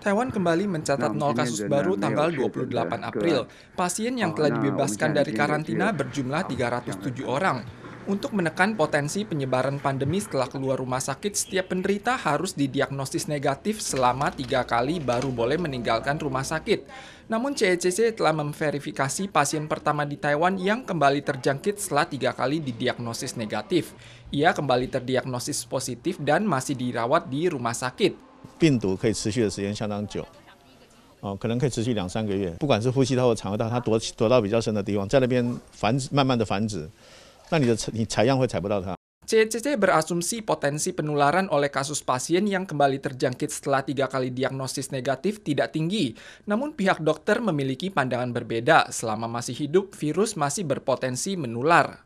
Taiwan kembali mencatat nah, nol kasus baru tanggal 28 April. Pasien yang oh, telah nah, dibebaskan dari karantina berjumlah 307 ah, orang. Untuk menekan potensi penyebaran pandemi setelah keluar rumah sakit, setiap penderita harus didiagnosis negatif selama tiga kali baru boleh meninggalkan rumah sakit. Namun CECC e telah memverifikasi pasien pertama di Taiwan yang kembali terjangkit setelah tiga kali didiagnosis negatif. Ia kembali terdiagnosis positif dan masih dirawat di rumah sakit. 病毒可以持续的时间相当久，哦，可能可以持续两三个月。不管是呼吸道或肠胃道，它躲躲到比较深的地方，在那边繁殖，慢慢的繁殖，那你的你采样会采不到它。CCC berasumsi potensi penularan oleh kasus pasien yang kembali terjangkit setelah tiga kali diagnosis negatif tidak tinggi. Namun pihak dokter memiliki pandangan berbeda. Selama masih hidup, virus masih berpotensi menular.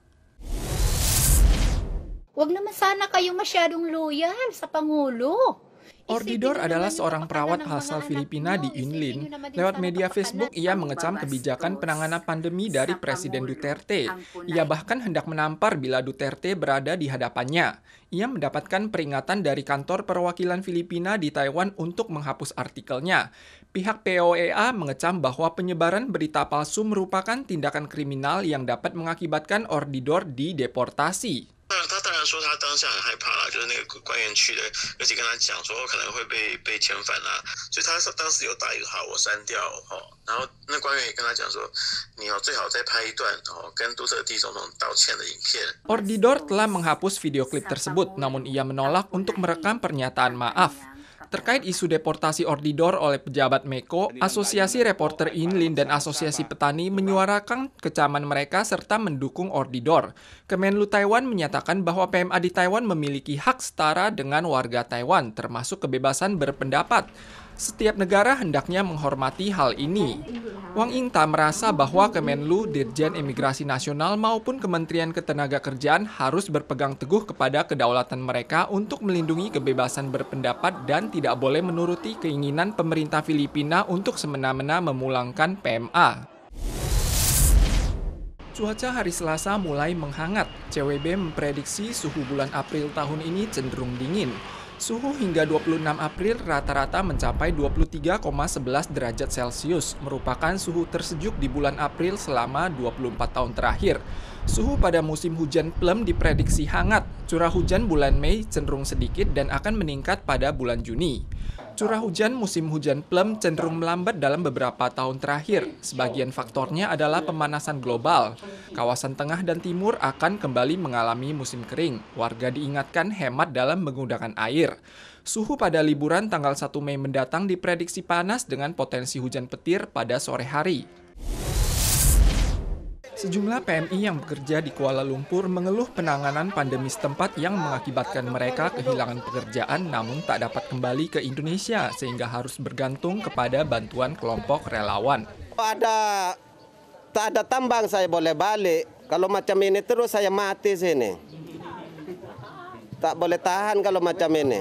Huwag naman sana kayo masyadong loyal sa Pangulo. Ordidor adalah seorang perawat asal Filipina di Inlin. Lewat media Facebook, ia mengecam kebijakan penanganan pandemi dari Presiden Duterte. Ia bahkan hendak menampar bila Duterte berada di hadapannya. Ia mendapatkan peringatan dari kantor perwakilan Filipina di Taiwan untuk menghapus artikelnya. Pihak POEA mengecam bahwa penyebaran berita palsu merupakan tindakan kriminal yang dapat mengakibatkan Ordidor dideportasi. 说他当下很害怕啦，就是那个官员去的，而且跟他讲说可能会被被遣返啦，所以他当时有打一个号，我删掉哦，然后那官员也跟他讲说，你哦最好再拍一段哦跟杜特地总统道歉的影片。Or Dior d telah menghapus video klip tersebut, namun ia menolak untuk merekam pernyataan maaf. Terkait isu deportasi Ordidor oleh pejabat Meko, kan Asosiasi Reporter Inlin dan Asosiasi Petani gitu kan? menyuarakan kecaman mereka serta mendukung Ordidor. Kemenlu Taiwan menyatakan bahwa PMA di Taiwan memiliki hak setara dengan warga Taiwan, termasuk kebebasan berpendapat. Setiap negara hendaknya menghormati hal ini. Wang Ingta merasa bahwa Kemenlu, Dirjen Imigrasi Nasional maupun Kementerian Ketenagakerjaan harus berpegang teguh kepada kedaulatan mereka untuk melindungi kebebasan berpendapat dan tidak boleh menuruti keinginan pemerintah Filipina untuk semena-mena memulangkan PMA. Cuaca hari Selasa mulai menghangat. CWB memprediksi suhu bulan April tahun ini cenderung dingin. Suhu hingga 26 April rata-rata mencapai 23,11 derajat Celcius, merupakan suhu tersejuk di bulan April selama 24 tahun terakhir. Suhu pada musim hujan plem diprediksi hangat. Curah hujan bulan Mei cenderung sedikit dan akan meningkat pada bulan Juni. Curah hujan musim hujan plem cenderung melambat dalam beberapa tahun terakhir. Sebagian faktornya adalah pemanasan global. Kawasan tengah dan timur akan kembali mengalami musim kering. Warga diingatkan hemat dalam menggunakan air. Suhu pada liburan tanggal 1 Mei mendatang diprediksi panas dengan potensi hujan petir pada sore hari. Sejumlah PMI yang bekerja di Kuala Lumpur mengeluh penanganan pandemi setempat yang mengakibatkan mereka kehilangan pekerjaan namun tak dapat kembali ke Indonesia sehingga harus bergantung kepada bantuan kelompok relawan. Ada tak ada tambang saya boleh balik. Kalau macam ini terus saya mati sini. Tak boleh tahan kalau macam ini.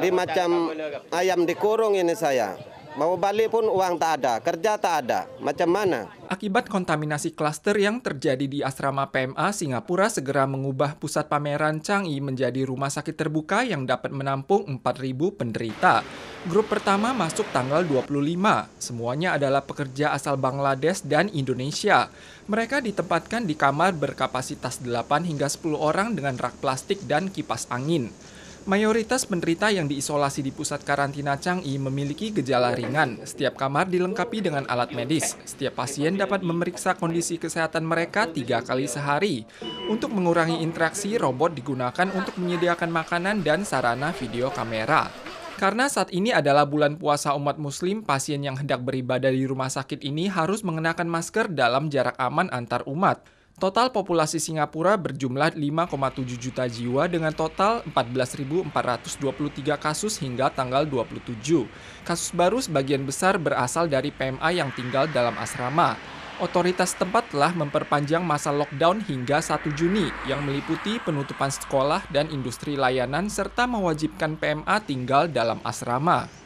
Di macam ayam dikurung ini saya. Mau balik pun uang tak ada, kerja tak ada. Macam mana? Akibat kontaminasi klaster yang terjadi di asrama PMA, Singapura segera mengubah pusat pameran Changi menjadi rumah sakit terbuka yang dapat menampung 4.000 penderita. Grup pertama masuk tanggal 25. Semuanya adalah pekerja asal Bangladesh dan Indonesia. Mereka ditempatkan di kamar berkapasitas 8 hingga 10 orang dengan rak plastik dan kipas angin. Mayoritas penderita yang diisolasi di pusat karantina Changi memiliki gejala ringan. Setiap kamar dilengkapi dengan alat medis. Setiap pasien dapat memeriksa kondisi kesehatan mereka tiga kali sehari. Untuk mengurangi interaksi, robot digunakan untuk menyediakan makanan dan sarana video kamera. Karena saat ini adalah bulan puasa umat muslim, pasien yang hendak beribadah di rumah sakit ini harus mengenakan masker dalam jarak aman antar umat. Total populasi Singapura berjumlah 5,7 juta jiwa dengan total 14.423 kasus hingga tanggal 27. Kasus baru sebagian besar berasal dari PMA yang tinggal dalam asrama. Otoritas tempat telah memperpanjang masa lockdown hingga 1 Juni yang meliputi penutupan sekolah dan industri layanan serta mewajibkan PMA tinggal dalam asrama.